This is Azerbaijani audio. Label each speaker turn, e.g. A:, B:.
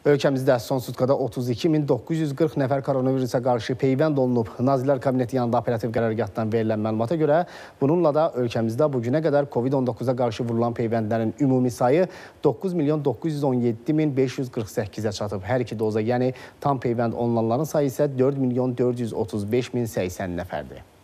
A: Ölkəmizdə son sutkada 32940 nəfər koronavirusa qarşı peyvənd olunub. Nazirlər Kabineti yanında operativ qərargahdan verilən məlumata görə bununla da ölkəmizdə bu günə qədər COVID-19-a qarşı vurulan peyvəndlərin ümumi sayı 9 milyon 917 min 548-ə çatıb. Hər iki doza, yəni tam peyvənd olunanların sayı isə 4 milyon 435 min 80 nəfərdir.